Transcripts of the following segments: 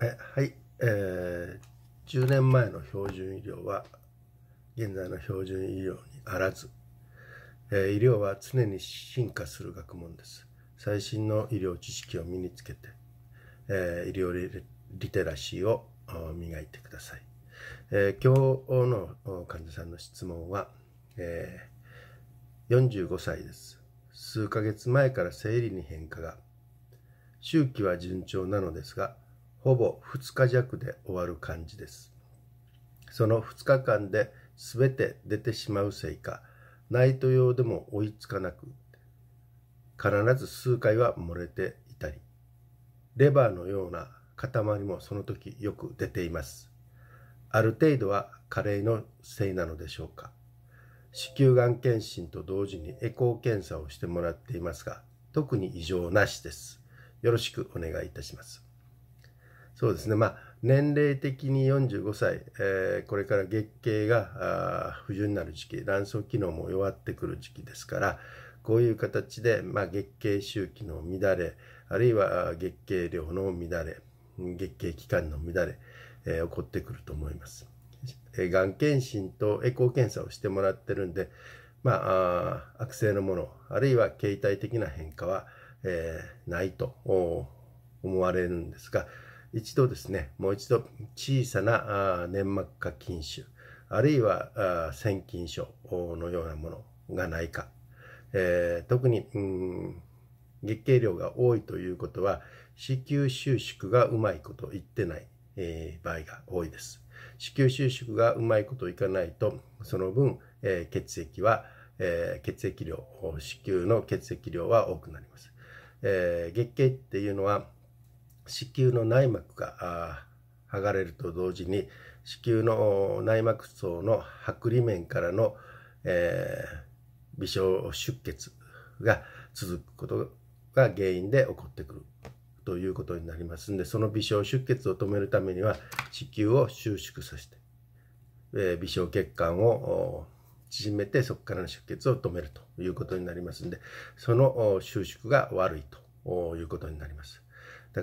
えはい、えー、10年前の標準医療は現在の標準医療にあらず、えー、医療は常に進化する学問です最新の医療知識を身につけて、えー、医療リテラシーを磨いてください、え今日の患者さんの質問は、え45歳です数ヶ月前から生理に変化が周期は順調なのですがほぼ2日弱で終わる感じです。その2日間で全て出てしまうせいか、ナイト用でも追いつかなく、必ず数回は漏れていたり、レバーのような塊もその時よく出ています。ある程度は加齢のせいなのでしょうか。子宮がん検診と同時にエコー検査をしてもらっていますが、特に異常なしです。よろしくお願いいたします。そうですね、まあ、年齢的に45歳、えー、これから月経が不順になる時期、卵巣機能も弱ってくる時期ですから、こういう形で、まあ、月経周期の乱れ、あるいは月経量の乱れ、月経期間の乱れ、えー、起こってくると思います。えがん検診とエコー検査をしてもらってるんで、まあ、悪性のもの、あるいは形態的な変化は、えー、ないと思われるんですが、一度ですね、もう一度小さな粘膜下筋腫、あるいは腺筋症のようなものがないか、えー、特に、うん、月経量が多いということは、子宮収縮がうまいこと言ってない、えー、場合が多いです。子宮収縮がうまいこといかないと、その分、えー、血液は、えー、血液量、子宮の血液量は多くなります。えー、月経っていうのは、子宮の内膜が剥がれると同時に子宮の内膜層の剥離面からの、えー、微小出血が続くことが原因で起こってくるということになりますんでその微小出血を止めるためには子宮を収縮させて、えー、微小血管を縮めてそこからの出血を止めるということになりますんでその収縮が悪いということになります。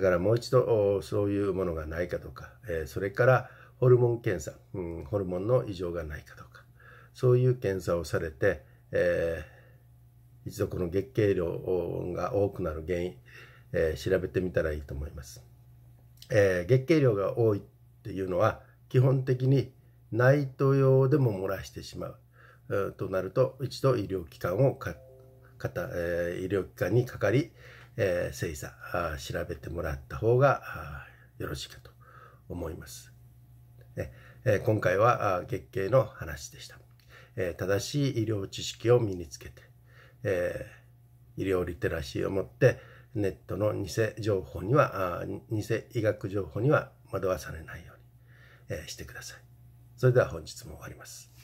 だからもう一度そういうものがないかとか、えそれからホルモン検査、うん、ホルモンの異常がないかとか、そういう検査をされて、えー、一度この月経量が多くなる原因、えー、調べてみたらいいと思います。えー、月経量が多いっていうのは、基本的にナイト用でも漏らしてしまう。えー、となると、一度医療機関をか、かたえー、医療機関にかかり、えー、精あ調べてもらった方がよろしいかと思います。ねえー、今回は月経の話でした、えー、正しい医療知識を身につけて、えー、医療リテラシーを持ってネットの偽情報には偽医学情報には惑わされないように、えしてください。それでは本日も終わります。